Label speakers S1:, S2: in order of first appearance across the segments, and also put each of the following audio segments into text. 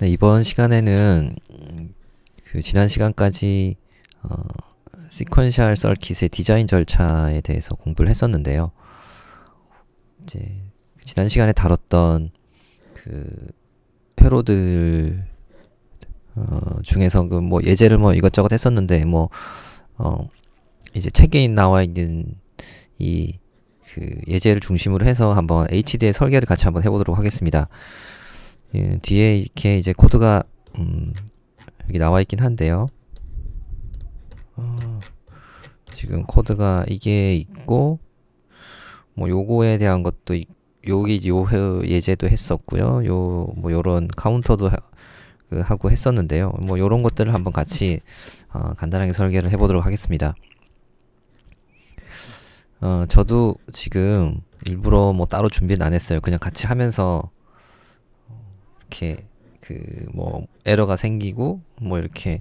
S1: 네, 이번 시간에는 그 지난 시간까지 어, 시퀀셜 서킷의 디자인 절차에 대해서 공부를 했었는데요. 이제 지난 시간에 다뤘던 그 회로들 어, 중에서 그뭐 예제를 뭐 이것저것 했었는데 뭐 어, 이제 책에 나와 있는 이그 예제를 중심으로 해서 한번 HD의 설계를 같이 한번 해보도록 하겠습니다. 예, 뒤에 이렇게 이제 코드가 음, 여기 나와 있긴 한데요. 어, 지금 코드가 이게 있고 뭐 요거에 대한 것도 있, 여기 요 예제도 했었고요. 요뭐 요런 카운터도 하, 그 고 했었는데요. 뭐 요런 것들을 한번 같이 어, 간단하게 설계를 해보도록 하겠습니다. 어, 저도 지금 일부러 뭐 따로 준비는 안 했어요. 그냥 같이 하면서 이렇게 그 뭐 에러가 생기고 뭐 이렇게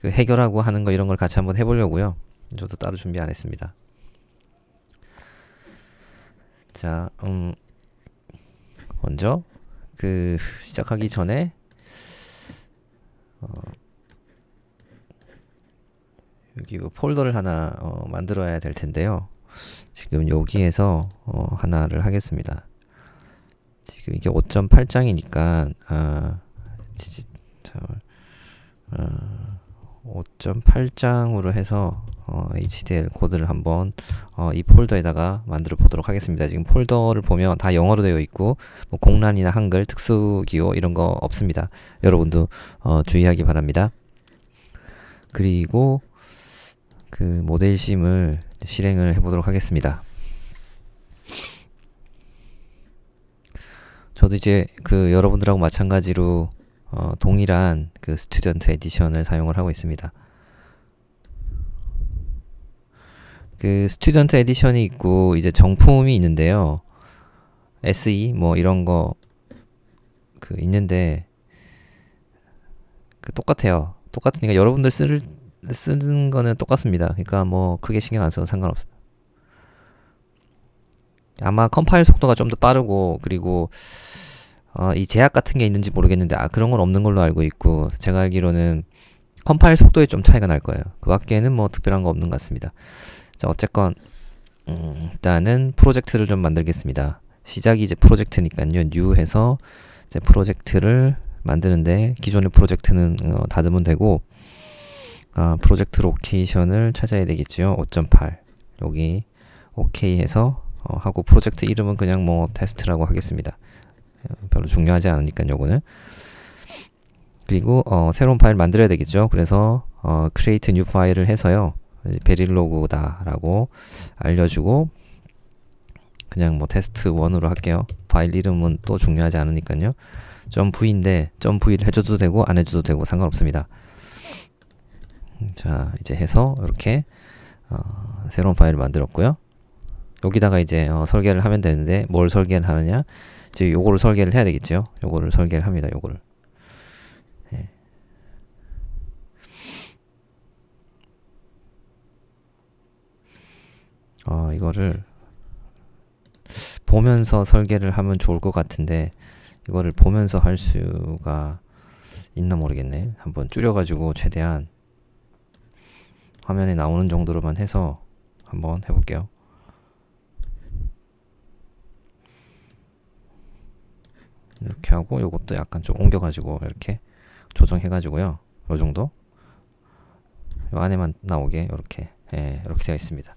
S1: 그 해결하고 하는 거 이런 걸 같이 한번 해보려고요. 저도 따로 준비 안 했습니다. 자, 음, 먼저 그 시작하기 전에 어, 여기 뭐 폴더를 하나 어, 만들어야 될 텐데요. 지금 여기에서 어, 하나를 하겠습니다. 지금 이게 5.8장이니까 아 지지 어, 5.8장으로 아, 해서 어, h t l 코드를 한번 어, 이 폴더에다가 만들어 보도록 하겠습니다. 지금 폴더를 보면 다 영어로 되어 있고 뭐 공란이나 한글, 특수기호 이런 거 없습니다. 여러분도 어, 주의하기 바랍니다. 그리고 그 모델 심을 실행을 해보도록 하겠습니다. 저도 이제 그 여러분들하고 마찬가지로 어, 동일한 그 스튜던트 에디션을 사용을 하고 있습니다. 그 스튜던트 에디션이 있고 이제 정품이 있는데요. SE 뭐 이런 거 그 있는데 그 똑같아요. 똑같으니까 여러분들 쓸 쓰는 거는 똑같습니다. 그러니까 뭐 크게 신경 안 써도 상관없어요. 아마 컴파일 속도가 좀 더 빠르고 그리고 어, 이 제약 같은 게 있는지 모르겠는데 아 그런 건 없는 걸로 알고 있고 제가 알기로는 컴파일 속도에 좀 차이가 날 거예요. 그 밖에는 뭐 특별한 거 없는 것 같습니다. 자 어쨌건 음, 일단은 프로젝트를 좀 만들겠습니다. 시작이 이제 프로젝트니까요. 뉴 해서 이제 프로젝트를 만드는데 기존의 프로젝트는 어, 닫으면 되고 아, 프로젝트 로케이션을 찾아야 되겠죠. 5.8 여기 OK 해서 어, 하고 프로젝트 이름은 그냥 뭐 테스트라고 하겠습니다. 어, 별로 중요하지 않으니까 요거는 그리고 어, 새로운 파일 만들어야 되겠죠. 그래서 어, create new 파일을 해서요. 베릴로그다라고 알려주고 그냥 뭐 테스트 1으로 할게요. 파일 이름은 또 중요하지 않으니까요. .v인데 .v를 해줘도 되고 안 해줘도 되고 상관없습니다. 음, 자 이제 해서 이렇게 어, 새로운 파일을 만들었고요. 여기다가 이제 어, 설계를 하면 되는데 뭘 설계를 하느냐 이제 요거를 설계를 해야 되겠죠 요거를 설계를 합니다 요거를 예. 어 이거를 보면서 설계를 하면 좋을 것 같은데 이거를 보면서 할 수가 있나 모르겠네 한번 줄여가지고 최대한 화면에 나오는 정도로만 해서 한번 해볼게요 이렇게 하고 요것도 약간 좀 옮겨가지고 이렇게 조정해가지고요. 요 정도 요 안에만 나오게 요렇게 예, 요렇게 되어 있습니다.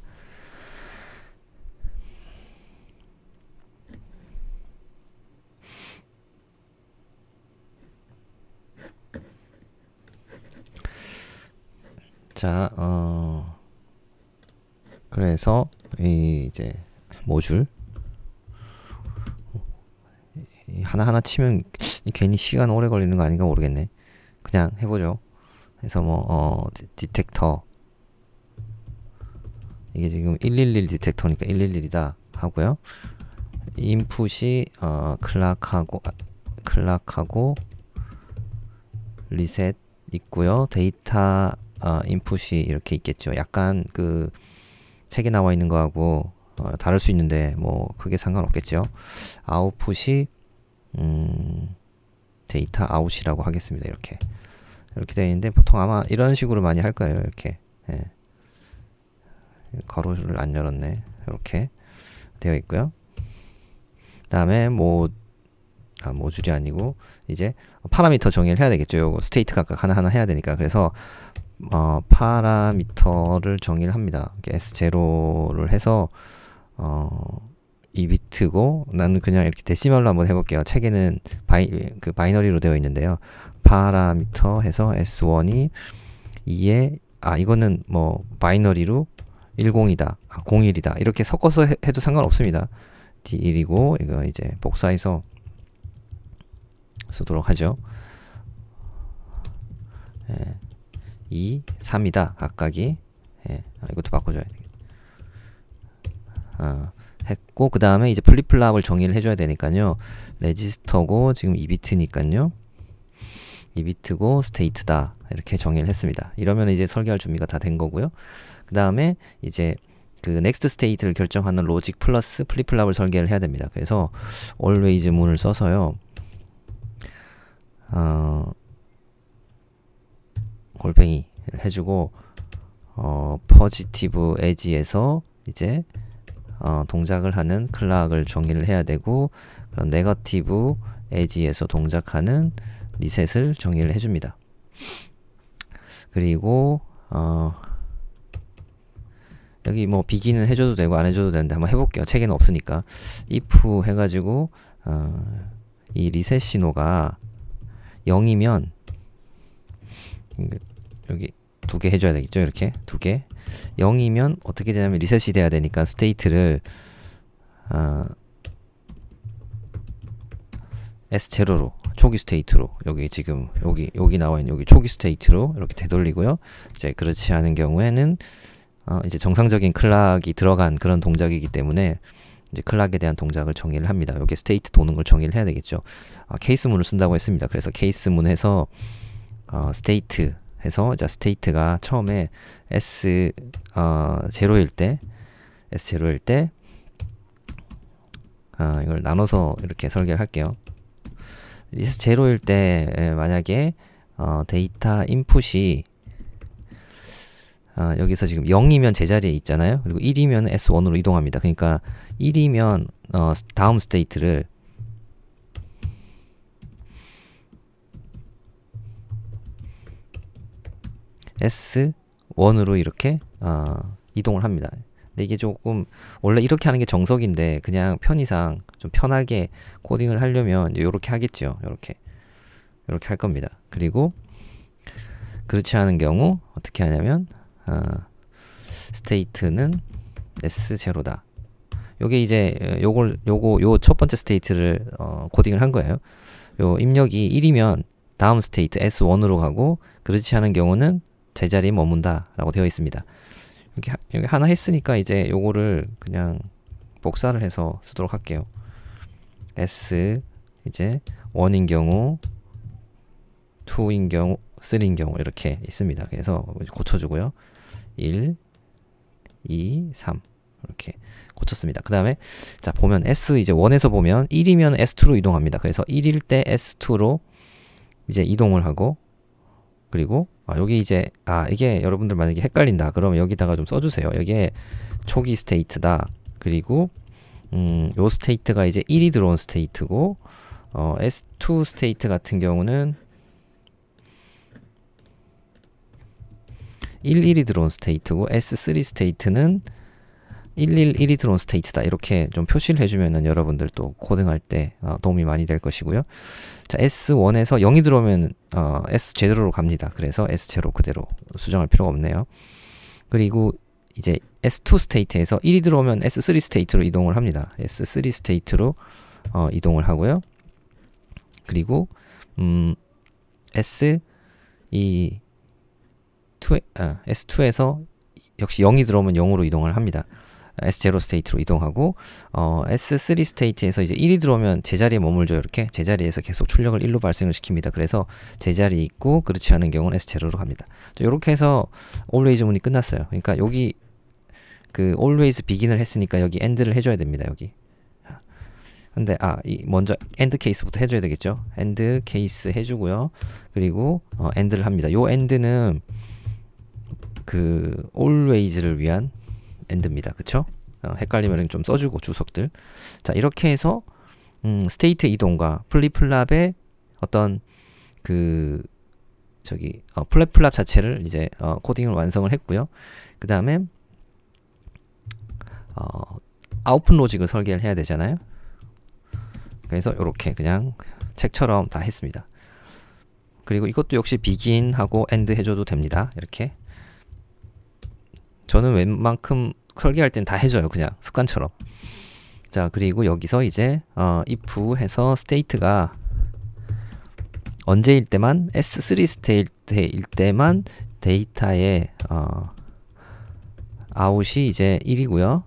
S1: 자, 어, 그래서 이 이제 모듈 하나하나 치면 괜히 시간 오래 걸리는 거 아닌가 모르겠네. 그냥 해보죠. 그래서 뭐, 어, 디, 디텍터. 이게 지금 111 디텍터니까 111이다 하고요. 인풋이, 어, 클락하고, 아, 클락하고, 리셋 있고요. 데이터, 어, 인풋이 이렇게 있겠죠. 약간 그, 책에 나와 있는 거하고, 어, 다를 수 있는데, 뭐, 크게 상관없겠죠. 아웃풋이, 음, 데이터 아웃이라고 하겠습니다. 이렇게 이렇게 되어 있는데 보통 아마 이런 식으로 많이 할 거예요. 이렇게 예. 가로를 안 열었네. 이렇게 되어 있고요. 다음에 뭐 아, 모듈이 아니고 이제 파라미터 정의를 해야 되겠죠. 요거 스테이트 각각 하나하나 해야 되니까 그래서 어, 파라미터를 정의를 합니다. S0를 해서 어, 이비트고 나는 그냥 이렇게 데시멀로 한번 해볼게요. 책에는 바이, 그 바이너리로 되어 있는데요. 파라미터 해서 s1이 2에 아 이거는 뭐 바이너리로 10이다, 아, 01이다 이렇게 섞어서 해, 도 상관없습니다. d1이고 이거 이제 복사해서 쓰도록 하죠. 예, 2, 3이다 각각이 예, 아, 이것도 바꿔줘야 되 아, 했고 그 다음에 이제 플립플랍을 정의를 해줘야 되니까요 레지스터고 지금 2비트니까요 2비트고 스테이트다 이렇게 정의를 했습니다 이러면 이제 설계할 준비가 다 된 거고요 그 다음에 이제 그 넥스트 스테이트를 결정하는 로직 플러스 플립플랍을 설계를 해야 됩니다 그래서 always 문을 써서요 어, 골뱅이 해주고 어, positive edge에서 이제 어, 동작을 하는 클락을 정의를 해야 되고 그런 네거티브 에지에서 동작하는 리셋을 정의를 해줍니다. 그리고 어, 여기 뭐 비기는 해줘도 되고 안 해줘도 되는데 한번 해볼게요. 책에는 없으니까 if 해가지고 어, 이 리셋 신호가 0이면 여기 두 개 해줘야 되겠죠? 이렇게 두 개. 0이면 어떻게 되냐면 리셋이 돼야 되니까 스테이트를 아, S0로 초기 스테이트로 여기 지금 여기 여기 나와 있는 여기 초기 스테이트로 이렇게 되돌리고요. 이제 그렇지 않은 경우에는 어, 이제 정상적인 클락이 들어간 그런 동작이기 때문에 이제 클락에 대한 동작을 정의를 합니다. 여기 스테이트 도는 걸 정의를 해야 되겠죠. 아, 케이스문을 쓴다고 했습니다. 그래서 케이스문에서 어, 스테이트 해서 자 s t a t 가 처음에 s 어, 0일 때 s 0일 때 어, 이걸 나눠서 이렇게 설계를 할게요. s 0일 때 만약에 어, 데이터 인풋이 어, 여기서 지금 0이면 제자리에 있잖아요. 그리고 1이면 S1으로 이동합니다. 그러니까 1이면 어, 다음 스테이트를 S1으로 이렇게 어, 이동을 합니다. 근데 이게 조금 원래 이렇게 하는 게 정석인데 그냥 편의상 좀 편하게 코딩을 하려면 이렇게 하겠죠. 이렇게 이렇게 할 겁니다. 그리고 그렇지 않은 경우 어떻게 하냐면 어, 스테이트는 S0다. 요게 이제 어, 요걸 요거 요 첫 번째 스테이트를 어, 코딩을 한 거예요. 요 입력이 1이면 다음 스테이트 S1으로 가고 그렇지 않은 경우는 제자리에 머문다라고 되어 있습니다. 여기, 하, 여기 하나 했으니까 이제 요거를 그냥 복사를 해서 쓰도록 할게요. s 이제 1인 경우 2인 경우 3인 경우 이렇게 있습니다. 그래서 고쳐주고요. 1 2 3 이렇게 고쳤습니다. 그 다음에 자 보면 s 이제 1에서 보면 1이면 s2로 이동합니다. 그래서 1일 때 s2로 이제 이동을 하고 그리고 아, 여기 이제 아 이게 여러분들 만약에 헷갈린다 그러면 여기다가 좀 써주세요 여기 초기 스테이트다 그리고 음, 요 스테이트가 이제 1이 들어온 스테이트고 어, S2 스테이트 같은 경우는 1, 1이 들어온 스테이트고 S3 스테이트는 111이 들어온 스테이트다 이렇게 좀 표시를 해주면은 여러분들 또 코딩할 때 어, 도움이 많이 될 것이고요. 자 S1에서 0이 들어오면 어, S0로 갑니다. 그래서 S0 그대로 수정할 필요가 없네요. 그리고 이제 S2 스테이트에서 1이 들어오면 S3 스테이트로 이동을 합니다. S3 스테이트로 어, 이동을 하고요. 그리고 음, S 2, 아, S2에서 역시 0이 들어오면 0으로 이동을 합니다. S0 스테이트로 이동하고 어, S3 스테이트에서 이제 1이 들어오면 제자리에 머물죠. 이렇게 제자리에서 계속 출력을 1로 발생을 시킵니다. 그래서 제자리 있고 그렇지 않은 경우는 S0로 갑니다. 이렇게 해서 always 문이 끝났어요. 그러니까 여기 그 always begin을 했으니까 여기 end를 해줘야 됩니다. 여기 근데 아 먼저 엔드 케이스부터 해줘야 되겠죠 엔드 케이스 해주고요 그리고 엔드를 어, 합니다 요 엔드는 그 always를 위한 엔드입니다. 그쵸? 어, 헷갈리면 좀 써주고 주석들. 자 이렇게 해서 음, 스테이트 이동과 플립플랍의 어떤 그 저기 어, 플랫플랍 자체를 이제 어, 코딩을 완성을 했고요. 그 다음에 어, 아웃풋 로직을 설계를 해야 되잖아요. 그래서 이렇게 그냥 책처럼 다 했습니다. 그리고 이것도 역시 비긴하고 엔드 해줘도 됩니다. 이렇게 저는 웬만큼 설계할 땐 다 해줘요. 그냥 습관처럼. 자, 그리고 여기서 이제 어, if 해서 state가 언제일 때만 s3 스테이트일 때만 데이터의 어, 아웃이 이제 1이고요.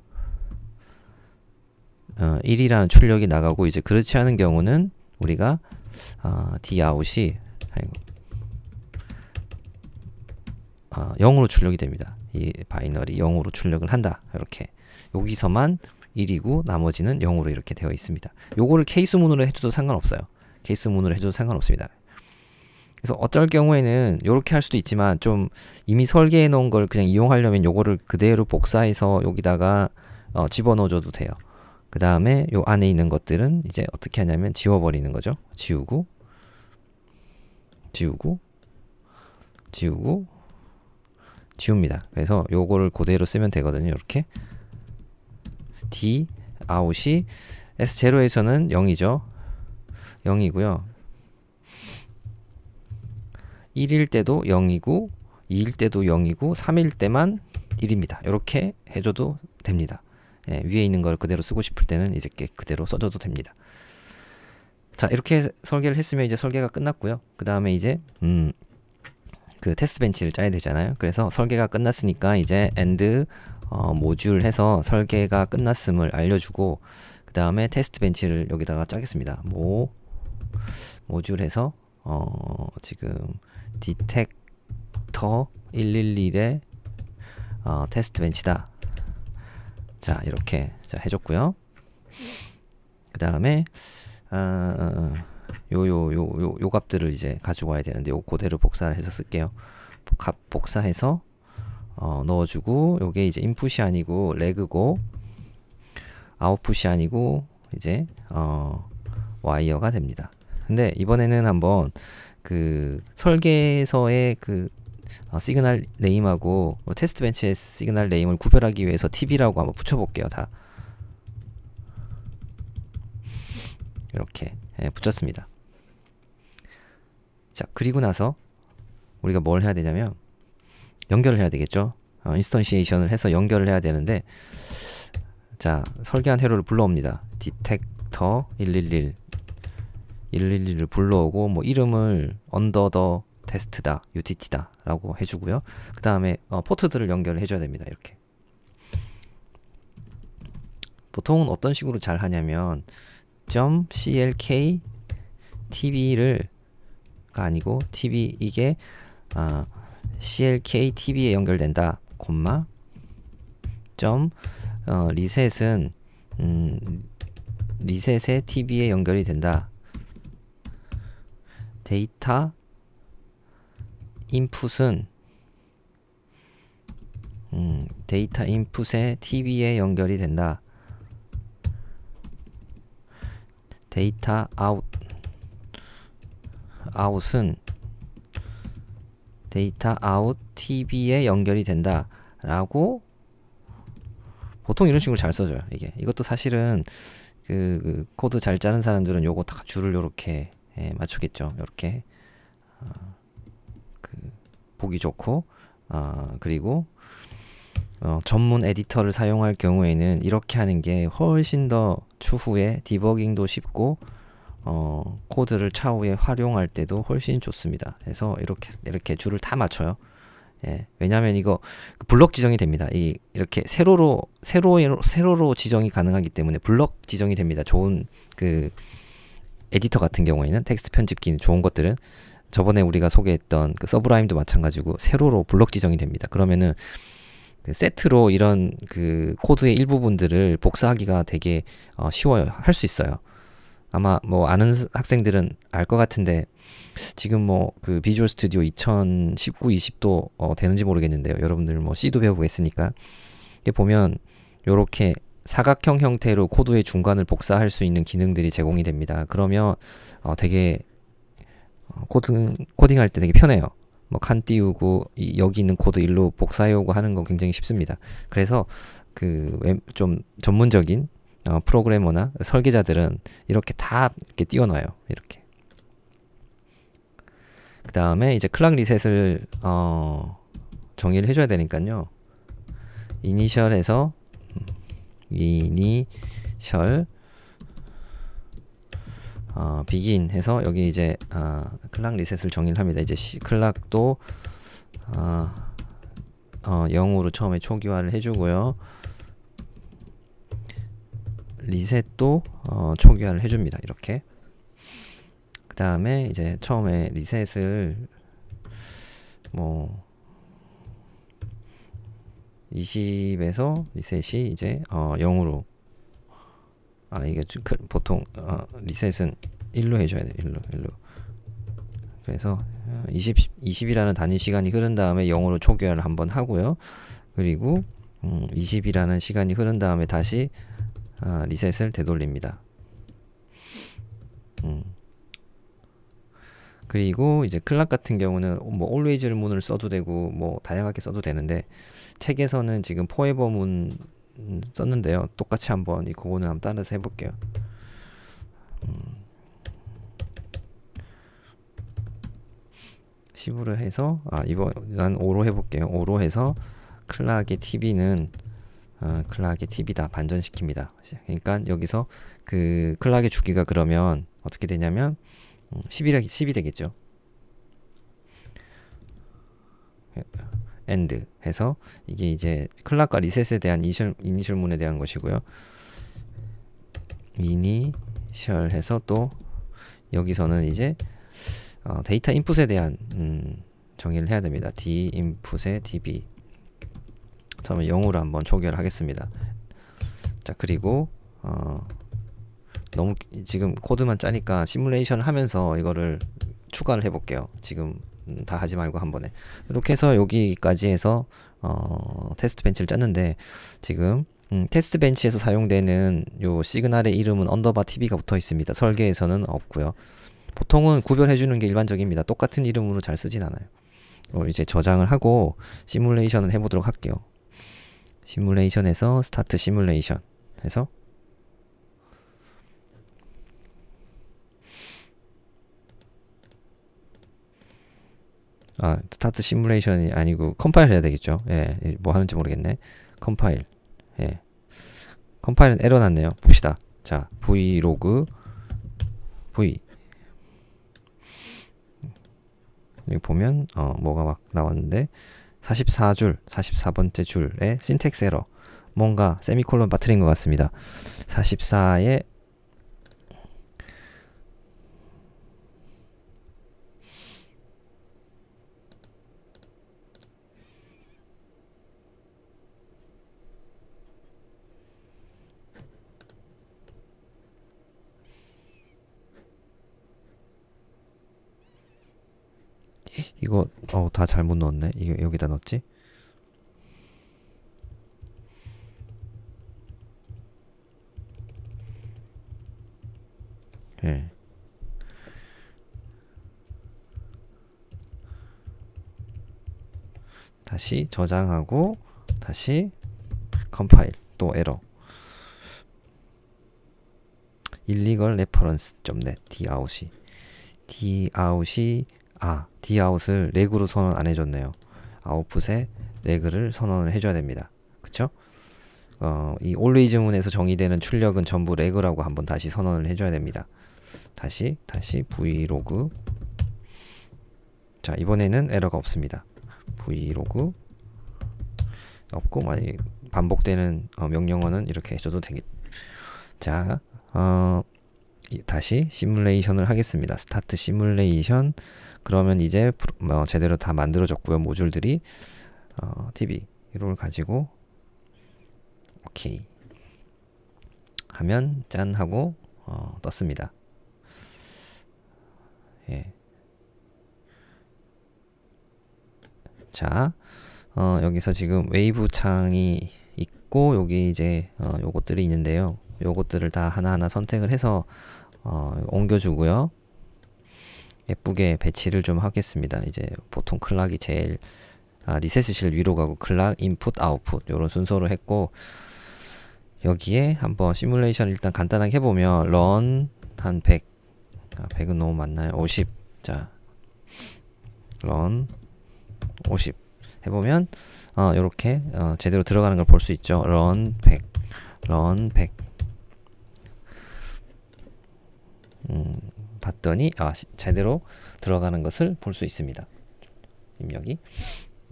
S1: 어, 1이라는 출력이 나가고 이제 그렇지 않은 경우는 우리가 어, d 아웃이 아이고, 어, 0으로 출력이 됩니다. 이 바이너리 0으로 출력을 한다. 이렇게 여기서만 1이고 나머지는 0으로 이렇게 되어 있습니다. 요거를 케이스문으로 해줘도 상관없어요. 케이스문으로 해줘도 상관없습니다. 그래서 어쩔 경우에는 이렇게 할 수도 있지만 좀 이미 설계해 놓은 걸 그냥 이용하려면 요거를 그대로 복사해서 여기다가 어, 집어넣어줘도 돼요. 그 다음에 요 안에 있는 것들은 이제 어떻게 하냐면 지워버리는 거죠. 지우고 지우고 지우고 지웁니다. 그래서 요거를 그대로 쓰면 되거든요. 이렇게 d out이 s0에서는 0이죠. 0이고요. 1일 때도 0이고 2일 때도 0이고 3일 때만 1입니다. 이렇게 해줘도 됩니다. 예, 위에 있는 걸 그대로 쓰고 싶을 때는 이제 그대로 써줘도 됩니다. 자 이렇게 설계를 했으면 이제 설계가 끝났고요. 그 다음에 이제 음, 그 테스트 벤치를 짜야 되잖아요. 그래서 설계가 끝났으니까 이제 end 어, 모듈 해서 설계가 끝났음을 알려주고 그 다음에 테스트 벤치를 여기다가 짜겠습니다. 모 모듈 해서 어, 지금 디텍터 111의 어, 테스트 벤치다. 자 이렇게 자, 해줬고요. 그 다음에 어, 아, 아, 아. 요요 요 요 요 값들을 이제 가지고 와야 되는데 요 그대로 복사를 해서 쓸게요. 값 복사해서 어, 넣어주고 요게 이제 인풋이 아니고 레그고 아웃풋이 아니고 이제 어, 와이어가 됩니다. 근데 이번에는 한번 그 설계서의 그 어, 시그널 네임하고 뭐 테스트 벤치의 시그널 네임을 구별하기 위해서 TV라고 한번 붙여볼게요. 다 이렇게 예, 붙였습니다. 자 그리고 나서 우리가 뭘 해야 되냐면 연결을 해야 되겠죠. 어, 인스턴시에이션을 해서 연결을 해야 되는데 자 설계한 회로를 불러옵니다. 디텍터 111 111을 불러오고 뭐 이름을 언더 더 테스트다 UTT다 라고 해주고요. 그 다음에 어, 포트들을 연결을 해줘야 됩니다. 이렇게 보통은 어떤 식으로 잘 하냐면 점 .clk tv를 가 아니고 tv 이게 아, clk tv에 연결된다 콤마 점 어, 리셋은 음, 리셋의 tv에 연결이 된다 데이터 인풋은 음, 데이터 인풋의 tv에 연결이 된다 데이터 아웃 아웃은 데이터 아웃 TV에 연결이 된다 라고 보통 이런 식으로 잘 써줘요 이게 이것도 사실은 그, 그 코드 잘 짜는 사람들은 요거 다 줄을 요렇게 예, 맞추겠죠 요렇게 어, 그 보기 좋고 어, 그리고 어, 전문 에디터를 사용할 경우에는 이렇게 하는 게 훨씬 더 추후에 디버깅도 쉽고 어, 코드를 차후에 활용할 때도 훨씬 좋습니다. 그래서 이렇게 이렇게 줄을 다 맞춰요. 예, 왜냐하면 이거 그 블럭 지정이 됩니다. 이, 이렇게 세로로 세로 세로로 지정이 가능하기 때문에 블럭 지정이 됩니다. 좋은 그 에디터 같은 경우에는 텍스트 편집기 좋은 것들은 저번에 우리가 소개했던 그 서브라임도 마찬가지고 세로로 블럭 지정이 됩니다. 그러면은 그 세트로 이런 그 코드의 일부분들을 복사하기가 되게 어, 쉬워요. 할 수 있어요. 아마 뭐 아는 학생들은 알 것 같은데 지금 뭐 그 비주얼 스튜디오 2019, 20도 어, 되는지 모르겠는데요. 여러분들 뭐 C도 배워보겠으니까 이게 보면 이렇게 사각형 형태로 코드의 중간을 복사할 수 있는 기능들이 제공이 됩니다. 그러면 어, 되게 어, 코딩 코딩할 때 되게 편해요. 뭐칸 띄우고 여기 있는 코드 일로 복사해 오고 하는 거 굉장히 쉽습니다. 그래서 그 좀 전문적인 어, 프로그래머나 설계자들은 이렇게 다 이렇게 띄워놔요. 이렇게. 그 다음에 이제 클락 리셋을 어, 정의를 해줘야 되니까요. 이니셜에서 음, 이니셜 어, begin 해서 여기 이제 어, 클락 리셋을 정의를 합니다. 이제 시, 클락도 어, 어, 0으로 처음에 초기화를 해주고요. 리셋도 어, 초기화를 해줍니다. 이렇게 그 다음에 이제 처음에 리셋을 뭐 20에서 리셋이 이제 어, 0으로 아 이게 그 보통 어, 리셋은 1로 해줘야 돼 1로 1로 그래서 20, 어, 20이라는 단위 시간이 흐른 다음에 0으로 초기화를 한번 하고요 그리고 음, 20이라는 시간이 흐른 다음에 다시 아, 리셋을 되돌립니다 음. 그리고 이제 클락 같은 경우는 뭐 always 문을 써도 되고 뭐 다양하게 써도 되는데 책에서는 지금 포에버 문 썼는데요. 똑같이 한번 이고거는 한번 따라서 해볼게요. 10으로 음. 해서 아 이번 난 5로 해볼게요. 5로 해서 클락의 TV는 어, 클락의 TV다 반전시킵니다. 그러니까 여기서 그 클락의 주기가 그러면 어떻게 되냐면 10이, 음, 10이 되겠죠. e n d 해서 이게 이제 클락과 리셋에 대한 이니셜, 이니셜문에 대한 것이고요. 이니셜 해서 또 여기서는 이제 어, 데이터 인풋에 대한 음, 정의를 해야 됩니다. d 인풋의 db 저는 영어로 한번 초기를 하겠습니다. 자 그리고 어, 너무 지금 코드만 짜니까 시뮬레이션 하면서 이거를 추가를 해볼게요. 지금 음, 다 하지 말고 한 번에 이렇게 해서 여기까지 해서 어, 테스트 벤치를 짰는데 지금 음, 테스트 벤치에서 사용되는 요 시그널의 이름은 언더바 TV가 붙어 있습니다. 설계에서는 없고요. 보통은 구별해 주는 게 일반적입니다. 똑같은 이름으로 잘 쓰진 않아요. 어, 이제 저장을 하고 시뮬레이션을 해보도록 할게요. 시뮬레이션에서 스타트 시뮬레이션 해서 아, 스타트 시뮬레이션이 아니고 컴파일 해야 되겠죠. 예, 뭐 하는지 모르겠네. 컴파일. 예. 컴파일은 에러 났네요. 봅시다. 자, v 로그 g v 여기 보면 어, 뭐가 막 나왔는데 44줄, 44번째 줄에 신텍 n t 에러. 뭔가 세미콜론 빠뜨린 것 같습니다. 44에 이거 어다 잘못 넣었네 이거 여기다 넣었지 예. 다시 저장하고 다시 컴파일 또 에러 illegal reference.net d o u t d o u t 아, D 아웃을 레그로 선언 안 해줬네요. 아웃풋에 레그를 선언을 해줘야 됩니다. 그쵸? 어, 이 always문에서 정의되는 출력은 전부 레그라고 한번 다시 선언을 해줘야 됩니다. 다시, 다시 vlog 자, 이번에는 에러가 없습니다. vlog 없고 만약 반복되는 어, 명령어는 이렇게 해줘도 되겠 자, 어, 다시 시뮬레이션을 하겠습니다. 스타트 시뮬레이션 그러면 이제 뭐 제대로 다 만들어졌고요. 모듈들이 어, TV 이걸 가지고 오케이 하면 짠 하고 어, 떴습니다. 예. 자, 어, 여기서 지금 웨이브 창이 있고 여기 이제 어, 요것들이 있는데요. 요것들을 다 하나하나 선택을 해서 어, 옮겨주고요. 예쁘게 배치를 좀 하겠습니다. 이제 보통 클락이 제일 아, 리셋실 위로 가고 클락, 인풋, 아웃풋 이런 순서로 했고 여기에 한번 시뮬레이션 일단 간단하게 해보면 런한 100, 아, 100은 너무 많나요? 50, 자, 런50 해보면 어, 이렇게 어, 제대로 들어가는 걸 볼 수 있죠. 런 100, 런 100. 음, 봤더니 아 제대로 들어가는 것을 볼 수 있습니다. 입력이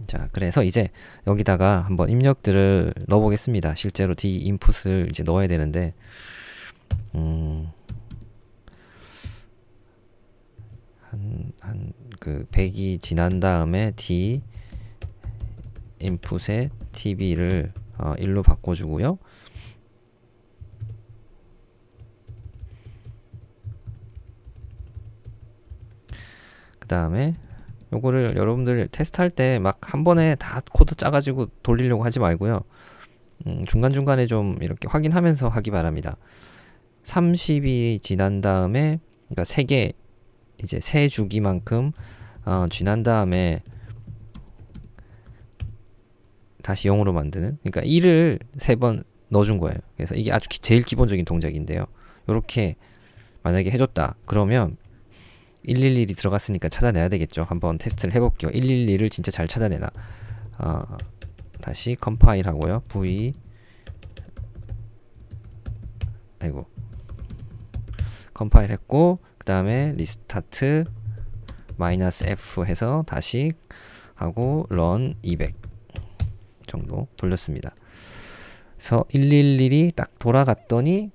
S1: 자 그래서 이제 여기다가 한번 입력들을 넣어 보겠습니다. 실제로 D 인풋을 이제 넣어야 되는데 음, 한한 그 100이 지난 다음에 D 인풋에 TV를 어, 1로 바꿔주고요. 그 다음에 요거를 여러분들 테스트할 때 막 한 번에 다 코드 짜가지고 돌리려고 하지 말고요. 음, 중간중간에 좀 이렇게 확인하면서 하기 바랍니다. 30이 지난 다음에 그러니까 3개 이제 세 주기만큼 어, 지난 다음에 다시 0으로 만드는 그러니까 1을 3번 넣어준 거예요. 그래서 이게 아주 기, 제일 기본적인 동작인데요. 이렇게 만약에 해줬다 그러면 111이 들어갔으니까 찾아내야 되겠죠. 한번 테스트를 해볼게요. 111을 진짜 잘 찾아내나. 어, 다시 컴파일 하고요. v 아이고 컴파일 했고 그 다음에 리스타트 마이너스 F 해서 다시 하고 런 200 정도 돌렸습니다. 그래서 111이 딱 돌아갔더니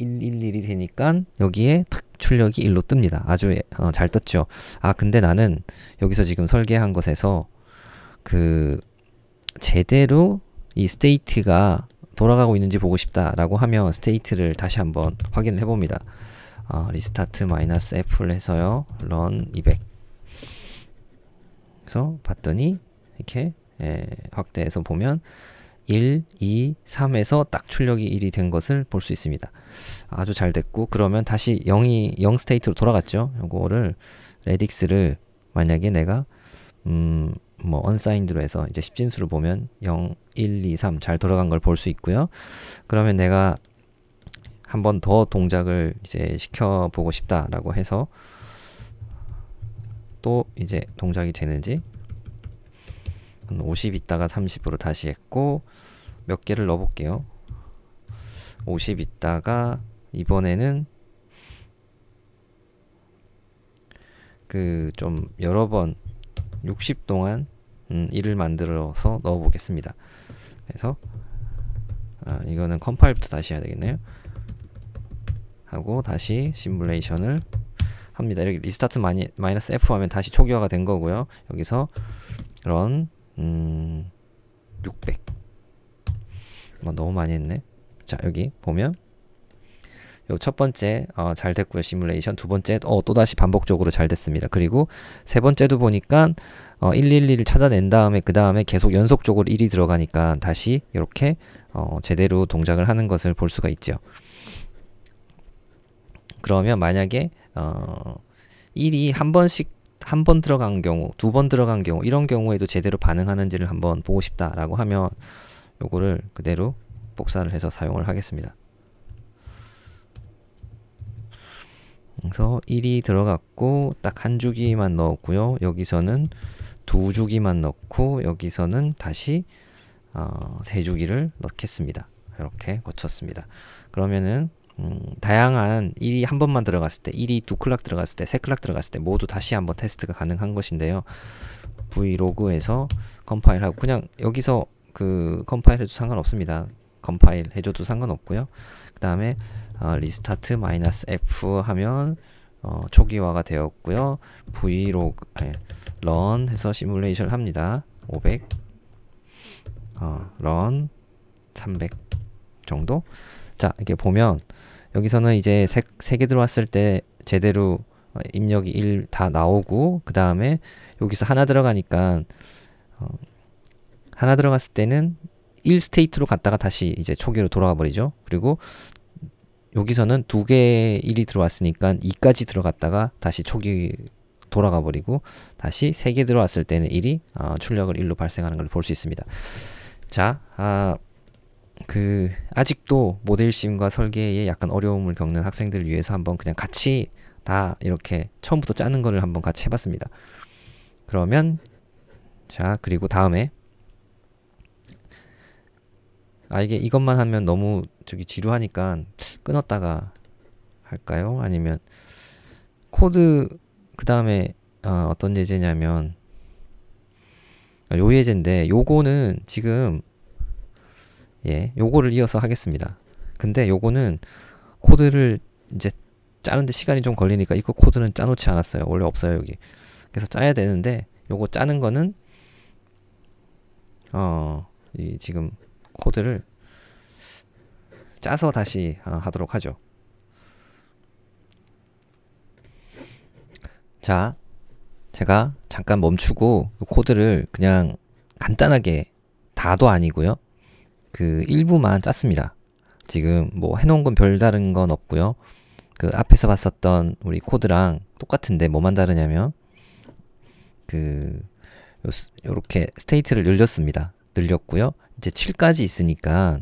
S1: 111이 되니까 여기에 탁 출력이 1로 뜹니다. 아주 어, 잘 떴죠. 아 근데 나는 여기서 지금 설계한 것에서 그 제대로 이 스테이트가 돌아가고 있는지 보고 싶다라고 하면 스테이트를 다시 한번 확인을 해봅니다. 어, 리스타트 마이너스 F를 해서요. 런200그서 봤더니 이렇게 예, 확대해서 보면 1, 2, 3에서 딱 출력이 1이 된 것을 볼 수 있습니다. 아주 잘 됐고 그러면 다시 0이 0 스테이트로 돌아갔죠. 요거를 레딕스를 만약에 내가 음, 뭐 언사인드로 해서 이제 십진수를 보면 0, 1, 2, 3 잘 돌아간 걸 볼 수 있고요. 그러면 내가 한 번 더 동작을 이제 시켜보고 싶다라고 해서 또 이제 동작이 되는지 50 있다가 30으로 다시 했고 몇 개를 넣어 볼게요 50 있다가 이번에는 그 좀 여러 번 60 동안 음, 일을 만들어서 넣어 보겠습니다 그래서 아, 이거는 컴파일부터 다시 해야 되겠네요 하고 다시 시뮬레이션을 합니다. 이렇게 리스타트 마이, 너스 F 하면 다시 초기화가 된 거고요. 여기서 런 음, 600. 뭐 너무 많이 했네. 자, 여기 보면 요 첫 번째 어, 잘 됐고요 시뮬레이션 두 번째 어, 또다시 반복적으로 잘 됐습니다 그리고 세 번째도 보니까 어, 111을 찾아낸 다음에 그 다음에 계속 연속적으로 1이 들어가니까 다시 이렇게 어, 제대로 동작을 하는 것을 볼 수가 있죠 그러면 만약에 어, 1이 한 번씩 한번 들어간 경우, 두 번 들어간 경우 이런 경우에도 제대로 반응하는지를 한번 보고 싶다라고 하면 요거를 그대로 복사를 해서 사용을 하겠습니다. 그래서 1이 들어갔고 딱 한 주기만 넣었고요. 여기서는 두 주기만 넣고 여기서는 다시 어, 세 주기를 넣겠습니다. 이렇게 거쳤습니다. 그러면은 음, 다양한 1이 한 번만 들어갔을 때, 1이 두 클락 들어갔을 때, 세 클락 들어갔을 때 모두 다시 한번 테스트가 가능한 것인데요. v l o g 에서 컴파일하고 그냥 여기서 그 컴파일해도 상관없습니다. 컴파일 해줘도 상관없고요. 그 다음에 어, 리스타트 마이너 F 하면 어, 초기화가 되었고요. vlog 아니, run 해서 시뮬레이션 합니다. 500 어, run 300 정도 자 이렇게 보면 여기서는 이제 색, 3개 들어왔을 때 제대로 어, 입력이 1 다 나오고 그 다음에 여기서 하나 들어가니까 어, 하나 들어갔을 때는 1 스테이트로 갔다가 다시 이제 초기로 돌아가 버리죠. 그리고 여기서는 두 개의 1이 들어왔으니까 2까지 들어갔다가 다시 초기 돌아가 버리고 다시 세 개 들어왔을 때는 1이 어, 출력을 1로 발생하는 걸 볼 수 있습니다. 자, 아, 그 아직도 모델 심과 설계에 약간 어려움을 겪는 학생들을 위해서 한번 그냥 같이 다 이렇게 처음부터 짜는 거를 한번 같이 해봤습니다. 그러면 자 그리고 다음에 아 이게 이것만 하면 너무 저기 지루하니까 끊었다가 할까요? 아니면 코드 그 다음에 어, 어떤 예제냐면 아, 요 예제인데 요거는 지금 예, 요거를 이어서 하겠습니다. 근데 요거는 코드를 이제 짜는데 시간이 좀 걸리니까 이거 코드는 짜놓지 않았어요. 원래 없어요, 여기. 그래서 짜야 되는데 요거 짜는 거는 어, 이 지금 코드를 짜서 다시 아, 하도록 하죠. 자, 제가 잠깐 멈추고 코드를 그냥 간단하게 다도 아니고요. 그 일부만 짰습니다. 지금 뭐 해놓은 건 별다른 건 없고요. 그 앞에서 봤었던 우리 코드랑 똑같은데 뭐만 다르냐면 그 요렇게 스테이트를 늘렸습니다. 늘렸고요. 이제 7까지 있으니까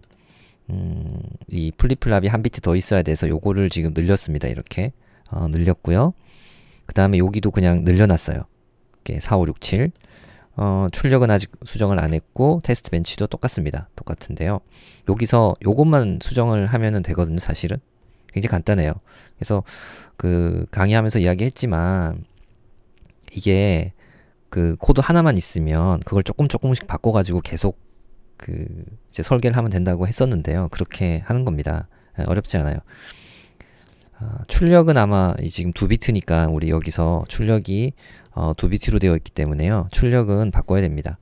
S1: 음, 이플리플랍이한 비트 더 있어야 돼서 요거를 지금 늘렸습니다. 이렇게 어, 늘렸고요. 그 다음에 여기도 그냥 늘려놨어요. 이렇게 4, 5, 6, 7 어, 출력은 아직 수정을 안 했고 테스트 벤치도 똑같습니다. 똑같은데요. 여기서 요것만 수정을 하면 되거든요. 사실은 굉장히 간단해요. 그래서 그 강의하면서 이야기했지만 이게 그 코드 하나만 있으면 그걸 조금 조금씩 바꿔가지고 계속 그 이제 설계를 하면 된다고 했었는데요. 그렇게 하는 겁니다. 예, 어렵지 않아요. 아, 출력은 아마 지금 두 비트니까 우리 여기서 출력이 어, 두 비트로 되어 있기 때문에요. 출력은 바꿔야 됩니다.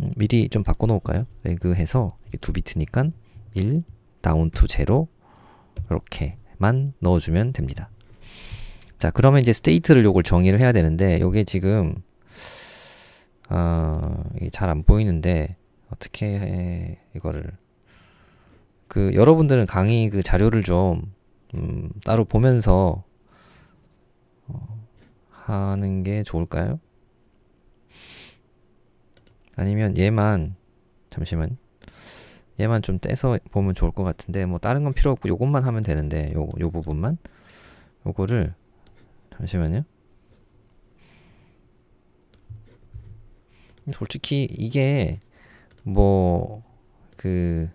S1: 음, 미리 좀 바꿔 놓을까요? 레그 해서 두 비트니까 1 다운 투 제로 이렇게만 넣어주면 됩니다. 자 그러면 이제 스테이트를 요걸 정의를 해야 되는데 요게 지금 어, 잘안 보이는데 어떻게 해, 이거를 그 여러분들은 강의 그 자료를 좀 음, 따로 보면서 어, 하는 게 좋을까요? 아니면 얘만 잠시만 얘만 좀 떼서 보면 좋을 것 같은데 뭐 다른 건 필요 없고 요것만 하면 되는데 요, 요 부분만 요거를 잠시만요 솔직히 이게 뭐그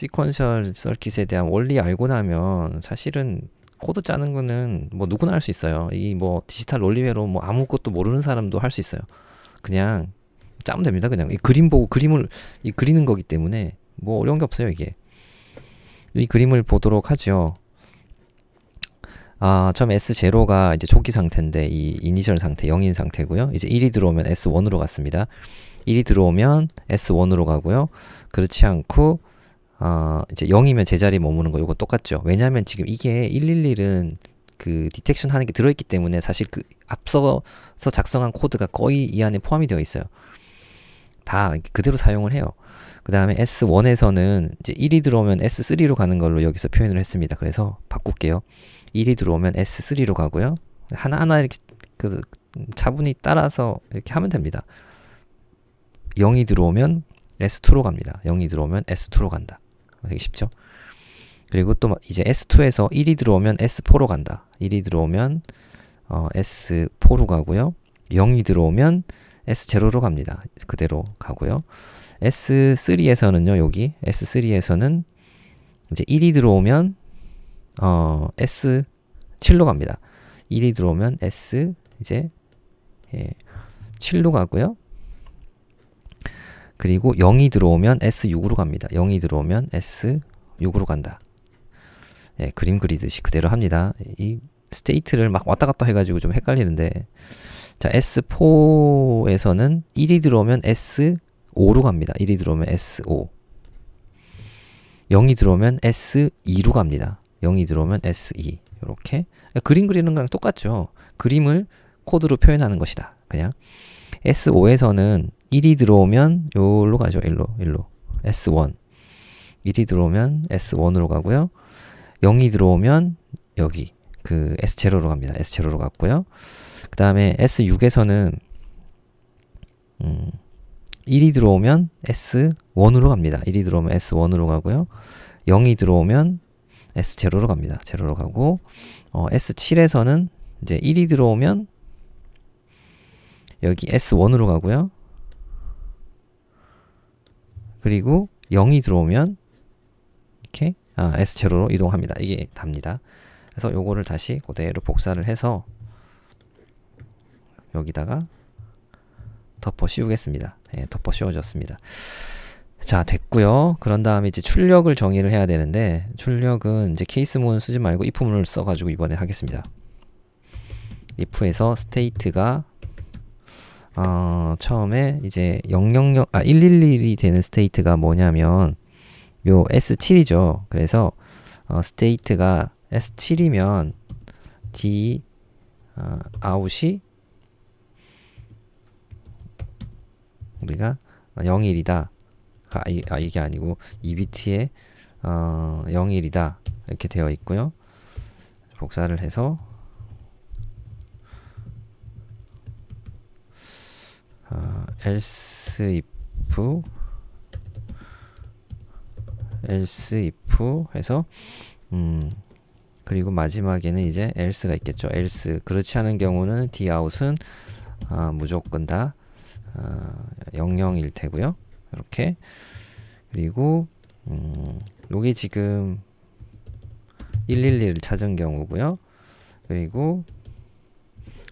S1: 시퀀셜 서킷에 대한 원리 알고 나면 사실은 코드 짜는 거는 뭐 누구나 할 수 있어요. 이 뭐 디지털 논리회로 뭐 아무것도 모르는 사람도 할 수 있어요. 그냥 짜면 됩니다. 그냥 이 그림 보고 그림을 이 그리는 거기 때문에 뭐 어려운 게 없어요, 이게. 이 그림을 보도록 하죠. 아, 처음 S0가 이제 초기 상태인데 이 이니셜 상태, 0인 상태고요. 이제 1이 들어오면 S1으로 갔습니다. 1이 들어오면 S1으로 가고요. 그렇지 않고 어, 이제 0이면 제자리 머무는 거 이거 똑같죠. 왜냐하면 지금 이게 111은 그 디텍션 하는 게 들어있기 때문에 사실 그 앞서서 작성한 코드가 거의 이 안에 포함이 되어 있어요. 다 그대로 사용을 해요. 그 다음에 S1에서는 이제 1이 들어오면 S3로 가는 걸로 여기서 표현을 했습니다. 그래서 바꿀게요. 1이 들어오면 S3로 가고요. 하나하나 이렇게 그 차분히 따라서 이렇게 하면 됩니다. 0이 들어오면 S2로 갑니다. 0이 들어오면 S2로 간다. 되게 쉽죠? 그리고 또 이제 S2에서 1이 들어오면 S4로 간다. 1이 들어오면 어, S4로 가고요. 0이 들어오면 S0로 갑니다. 그대로 가고요. S3에서는요, 여기 S3에서는 이제 1이 들어오면 어, S7로 갑니다. 1이 들어오면 S 이제 예, 7로 가고요. 그리고 0이 들어오면 S6으로 갑니다. 0이 들어오면 S6으로 간다. 예, 그림 그리듯이 그대로 합니다. 이 스테이트를 막 왔다 갔다 해가지고 좀 헷갈리는데 자 S4에서는 1이 들어오면 S5로 갑니다. 1이 들어오면 S5 0이 들어오면 S2로 갑니다. 0이 들어오면 S2 이렇게 그림 그리는 거랑 똑같죠. 그림을 코드로 표현하는 것이다. 그냥 S5에서는 1이 들어오면 요로 가죠. 일로, 일로. S1. 1이 들어오면 S1으로 가고요. 0이 들어오면 여기 그 S0로 갑니다. S0로 갔고요. 그 다음에 S6에서는 음, 1이 들어오면 S1으로 갑니다. 1이 들어오면 S1으로 가고요. 0이 들어오면 S0로 갑니다. 0로로 가고 어, S7에서는 이제 1이 들어오면 여기 S1으로 가고요. 그리고 0이 들어오면 이렇게 아, s 제로로 이동합니다. 이게 답니다. 그래서 요거를 다시 그대로 복사를 해서 여기다가 덮어 씌우겠습니다. 예, 덮어 씌워졌습니다. 자 됐고요. 그런 다음에 이제 출력을 정의를 해야 되는데 출력은 이제 케이스문 쓰지 말고 if문을 써가지고 이번에 하겠습니다. if에서 state가 어, 처음에 이제 000, 아, 111이 되는 스테이트가 뭐냐면 요 S7이죠. 그래서 어, 스테이트가 S7이면 D 어, 아웃이 우리가 01이다. 아, 이, 아 이게 아니고 e 비 t 에 어, 01이다. 이렇게 되어 있고요. 복사를 해서 else if else if 해서 음 그리고 마지막에는 이제 else가 있겠죠. else 그렇지 않은 경우는 dout은 아, 무조건 다 아, 00일 테고요. 이렇게 그리고 음, 여기 지금 111을 찾은 경우고요. 그리고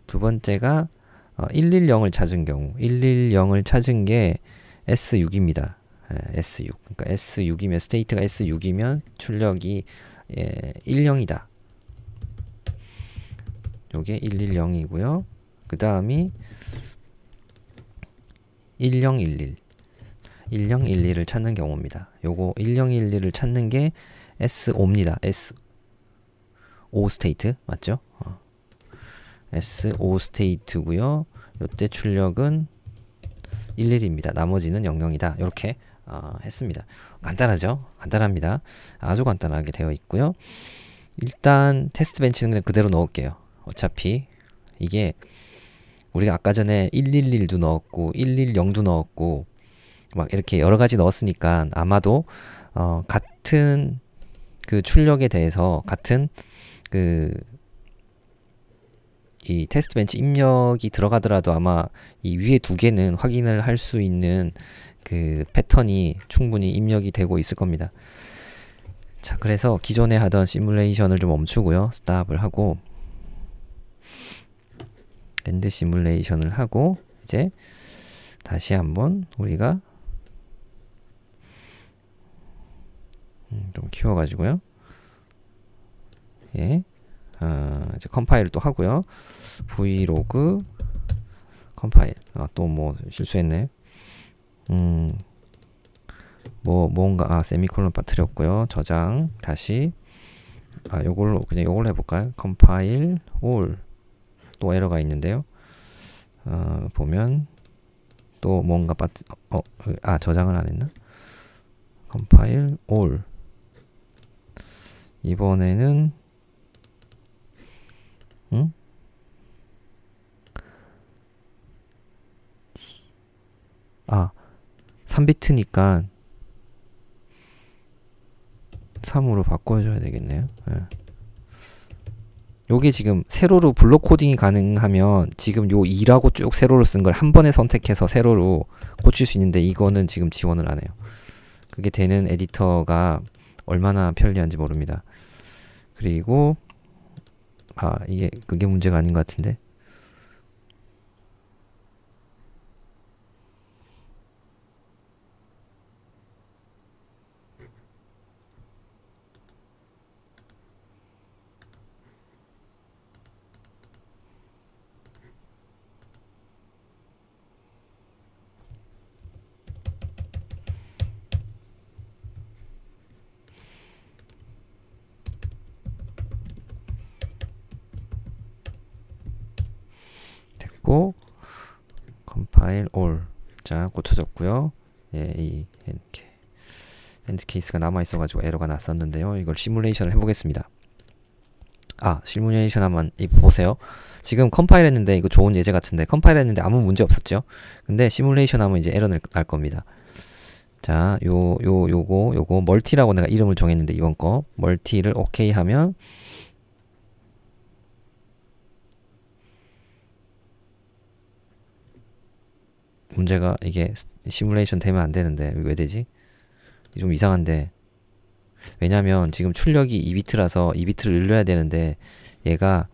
S1: 두 번째가 110을 어, 찾은 경우 110을 찾은 게 S6입니다. S6. 예, 그러니까 S6이면 s t a t 가 S6이면 출력이 예, 10이다. 요게 110이고요. 그다음이 1011. 1011을 찾는 경우입니다. 요거 1011을 찾는 게 S5입니다. S5 스테이트 맞죠? S5 스테이트고요. 요때 출력은 11입니다. 나머지는 00이다. 이렇게 어, 했습니다. 간단하죠? 간단합니다. 아주 간단하게 되어 있고요. 일단 테스트 벤치는 그냥 그대로 넣을게요. 어차피 이게 우리가 아까 전에 111도 넣었고 110도 넣었고 막 이렇게 여러 가지 넣었으니까 아마도 어, 같은 그 출력에 대해서 같은 그이 테스트 벤치 입력이 들어가더라도 아마 이 위에 두 개는 확인을 할 수 있는 그 패턴이 충분히 입력이 되고 있을 겁니다. 자, 그래서 기존에 하던 시뮬레이션을 좀 멈추고요. 스탑을 하고 엔드 시뮬레이션을 하고 이제 다시 한번 우리가 음, 좀 키워가지고요. 예. 어, 이제 컴파일을 또 하고요. vlog 컴파일. 아, 또 뭐 실수했네. 음, 뭐, 뭔가, 아, 세미콜론 빠뜨렸고요. 저장, 다시. 아, 요걸로, 그냥 요걸 해볼까요? 컴파일, all. 또 에러가 있는데요. 어, 보면, 또 뭔가 빠뜨, 어, 아, 저장을 안 했나? 컴파일, all. 이번에는 응? 아, 3비트니까 3으로 바꿔줘야 되겠네요. 네. 요게 지금 세로로 블록 코딩이 가능하면 지금 요 2라고 쭉 세로로 쓴 걸 한 번에 선택해서 세로로 고칠 수 있는데 이거는 지금 지원을 안 해요. 그게 되는 에디터가 얼마나 편리한지 모릅니다. 그리고 아 이게 그게 문제가 아닌 것 같은데 케이스가 남아있어가지고 에러가 났었는데요. 이걸 시뮬레이션을 해보겠습니다. 아, 시뮬레이션 한번 보세요. 지금 컴파일 했는데 이거 좋은 예제 같은데 컴파일 했는데 아무 문제 없었죠? 근데 시뮬레이션 하면 이제 에러 날 겁니다. 자, 요, 요, 요거, 요거, 멀티라고 내가 이름을 정했는데, 이번 거. 멀티를 오케이 하면, 문제가 이게 시뮬레이션 되면 안 되는데, 왜 되지? 좀 이상한데 왜냐면 지금 출력이 2비트라서 2비트를 늘려야 되는데 얘가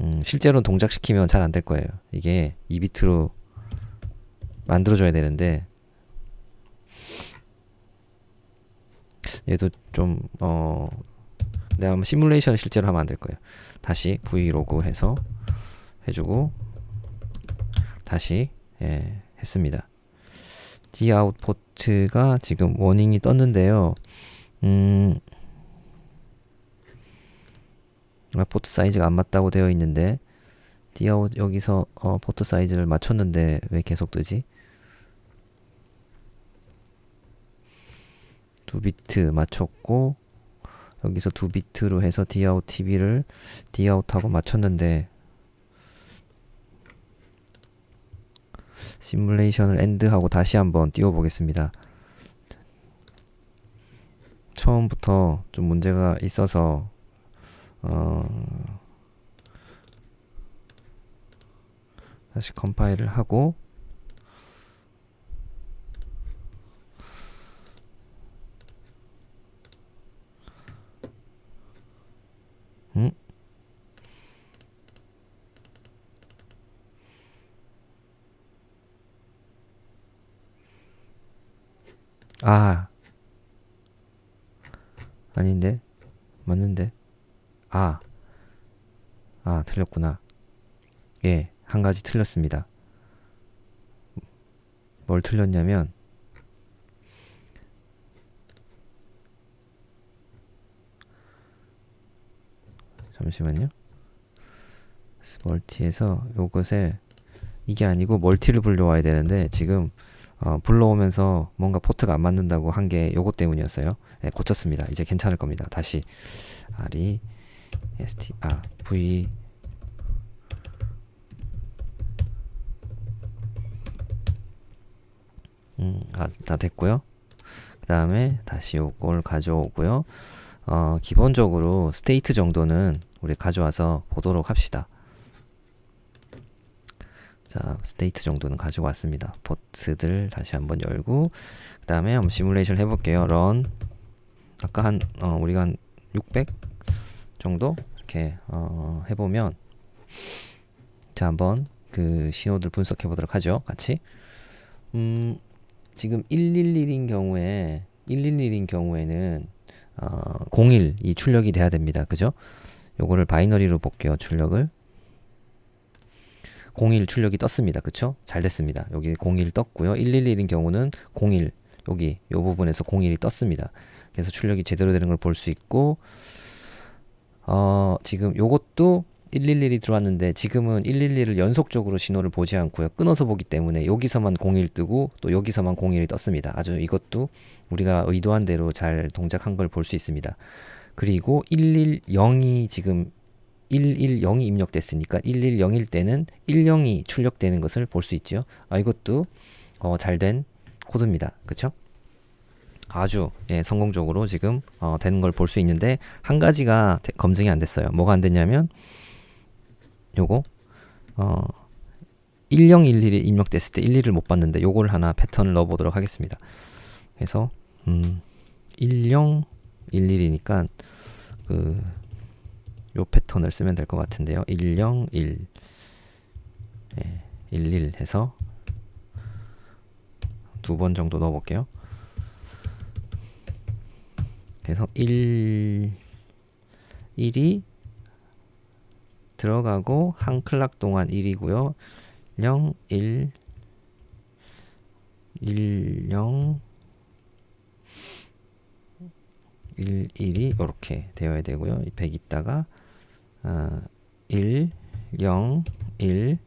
S1: 음 실제로는 동작시키면 잘 안 될 거예요 이게 2비트로 만들어줘야 되는데 얘도 좀 어 내가 한번 시뮬레이션 실제로 하면 안 될 거예요 다시 v로그 해서 해주고 다시 예, 했습니다 디아웃 포트가 지금 워닝이 떴는데요. 음, 포트 사이즈가 안 맞다고 되어 있는데 d o u 여기서 어, 포트 사이즈를 맞췄는데 왜 계속 뜨지? 2비트 맞췄고 여기서 2비트로 해서 Dout v 를 d o u 하고 맞췄는데 시뮬레이션을 엔드하고 다시 한번 띄워보겠습니다. 처음부터 좀 문제가 있어서 어 다시 컴파일을 하고 아 아닌데 맞는데 아아 아, 틀렸구나 예한 가지 틀렸습니다 뭘 틀렸냐면 잠시만요 멀티에서 요것에 이게 아니고 멀티를 불러와야 되는데 지금 어, 불러오면서 뭔가 포트가 안 맞는다고 한 게 요것 때문이었어요. 네, 고쳤습니다. 이제 괜찮을 겁니다. 다시 아리 st 아 v 음, 아, 다 됐고요. 그 다음에 다시 요걸 가져오고요. 어, 기본적으로 스테이트 정도는 우리 가져와서 보도록 합시다. 자, 스테이트 정도는 가지고 왔습니다. 포트들 다시 한번 열고 그 다음에 한번 시뮬레이션 해볼게요. 런 아까 한 어, 우리가 한 600 정도 이렇게 어, 해보면 자 한번 그 신호들 분석해 보도록 하죠. 같이 음, 지금 111인 경우에 111인 경우에는 어, 01 이 출력이 돼야 됩니다. 그죠? 요거를 바이너리로 볼게요. 출력을 01 출력이 떴습니다. 그쵸? 잘 됐습니다. 여기 01 떴고요. 111인 경우는 01 여기 이 부분에서 01이 떴습니다. 그래서 출력이 제대로 되는 걸 볼 수 있고 어, 지금 요것도 111이 들어왔는데 지금은 111을 연속적으로 신호를 보지 않고요. 끊어서 보기 때문에 여기서만 01 뜨고 또 여기서만 01이 떴습니다. 아주 이것도 우리가 의도한 대로 잘 동작한 걸 볼 수 있습니다. 그리고 110이 지금 110이 입력됐으니까 1101 때는 10이 출력되는 것을 볼 수 있죠. 아, 이것도 어, 잘된 코드입니다. 그쵸? 아주 예, 성공적으로 지금 어, 되는 걸 볼 수 있는데 한 가지가 검증이 안 됐어요. 뭐가 안 됐냐면 요거 어, 1011이 입력됐을 때 11을 못 봤는데 요걸 하나 패턴을 넣어보도록 하겠습니다. 그래서 음, 1011이니까 그요 패턴을 쓰면 될 것 같은데요. 101 예, 11 해서 두 번 정도 넣어 볼게요. 그래서 1 1이 들어가고 한 클락 동안 1이고요. 0 1 1 0 1 1이 이렇게 되어야 되고요. 100 있다가 1, 0, 1,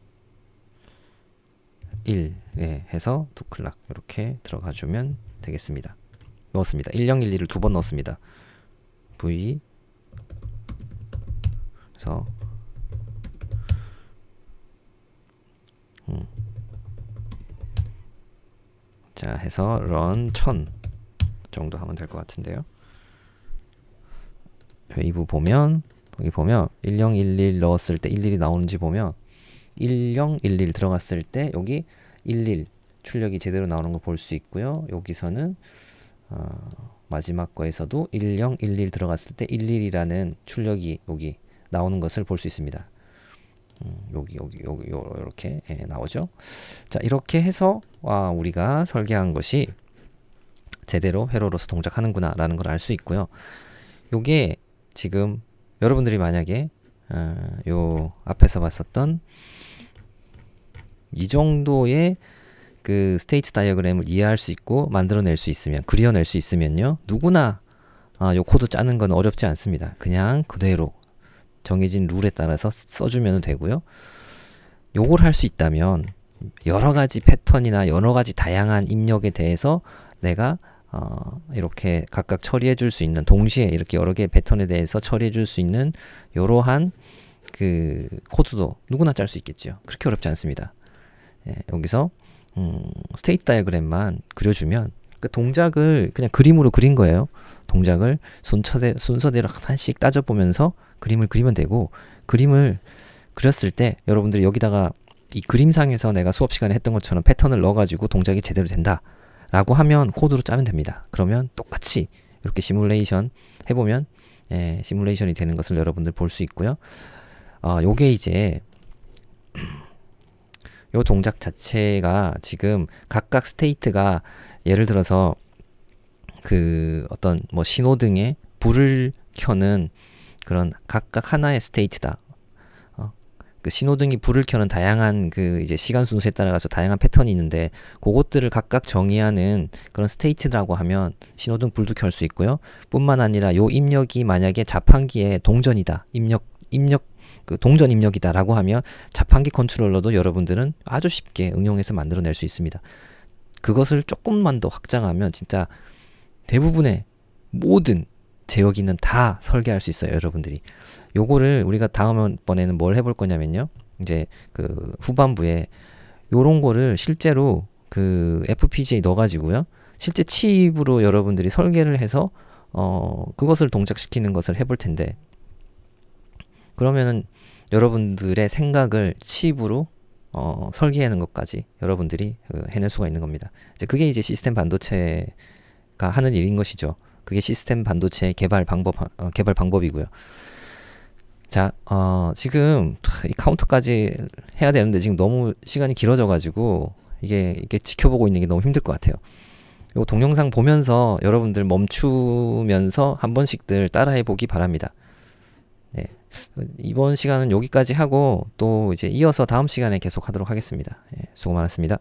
S1: 1 예, 해서 두클락 이렇게 들어가 주면 되겠습니다. 넣었습니다. 1012를 두번 넣었습니다. v 그래서 음. 자 해서 run 1000 정도 하면 될 것 같은데요. 웨이브 보면 여기 보면 1011 넣었을 때 11이 나오는지 보면 1011 들어갔을 때 여기 11 출력이 제대로 나오는 거 볼 수 있고요. 여기서는 어, 마지막 거에서도 1011 들어갔을 때 11이라는 출력이 여기 나오는 것을 볼 수 있습니다. 음, 여기 여기 여기 이렇게 예, 나오죠. 자 이렇게 해서 와, 우리가 설계한 것이 제대로 회로로서 동작하는구나 라는 걸 알 수 있고요. 요게 지금 여러분들이 만약에 어, 요 앞에서 봤었던 이 정도의 그 스테이트 다이어그램을 이해할 수 있고 만들어낼 수 있으면 그려낼 수 있으면요 누구나 아, 요 코드 짜는 건 어렵지 않습니다 그냥 그대로 정해진 룰에 따라서 써주면 되고요 요걸 할 수 있다면 여러 가지 패턴이나 여러 가지 다양한 입력에 대해서 내가 어, 이렇게 각각 처리해 줄 수 있는 동시에 이렇게 여러 개의 패턴에 대해서 처리해 줄 수 있는 이러한 그 코드도 누구나 짤 수 있겠죠. 그렇게 어렵지 않습니다. 예, 여기서 음, 스테이트 다이어그램만 그려주면 그 동작을 그냥 그림으로 그린 거예요. 동작을 순서대, 순서대로 하나씩 따져보면서 그림을 그리면 되고 그림을 그렸을 때 여러분들이 여기다가 이 그림상에서 내가 수업 시간에 했던 것처럼 패턴을 넣어가지고 동작이 제대로 된다 라고 하면 코드로 짜면 됩니다. 그러면 똑같이 이렇게 시뮬레이션 해보면 예, 시뮬레이션이 되는 것을 여러분들 볼 수 있고요. 어, 요게 이제 요 동작 자체가 지금 각각 스테이트가 예를 들어서 그 어떤 뭐 신호등에 불을 켜는 그런 각각 하나의 스테이트다. 그 신호등이 불을 켜는 다양한 그 이제 시간 순서에 따라서 다양한 패턴이 있는데 그것들을 각각 정의하는 그런 스테이트라고 하면 신호등 불도 켤 수 있고요. 뿐만 아니라 요 입력이 만약에 자판기에 동전이다. 입력 입력 그 동전 입력이다라고 하면 자판기 컨트롤러도 여러분들은 아주 쉽게 응용해서 만들어낼 수 있습니다. 그것을 조금만 더 확장하면 진짜 대부분의 모든 제어기는 다 설계할 수 있어요, 여러분들이. 요거를 우리가 다음번에는 뭘 해볼 거냐면요. 이제 그 후반부에 요런 거를 실제로 그 FPGA 넣어가지고요. 실제 칩으로 여러분들이 설계를 해서 어 그것을 동작시키는 것을 해볼 텐데 그러면은 여러분들의 생각을 칩으로 어, 설계하는 것까지 여러분들이 그, 해낼 수가 있는 겁니다. 이제 그게 이제 시스템 반도체가 하는 일인 것이죠. 그게 시스템 반도체 개발 방법 어, 개발 방법이고요. 자, 어, 지금 이카운트까지 해야 되는데 지금 너무 시간이 길어져가지고 이게 이게 지켜보고 있는 게 너무 힘들 것 같아요. 요 동영상 보면서 여러분들 멈추면서 한 번씩들 따라해 보기 바랍니다. 네. 이번 시간은 여기까지 하고 또 이제 이어서 다음 시간에 계속 하도록 하겠습니다. 예, 수고 많았습니다.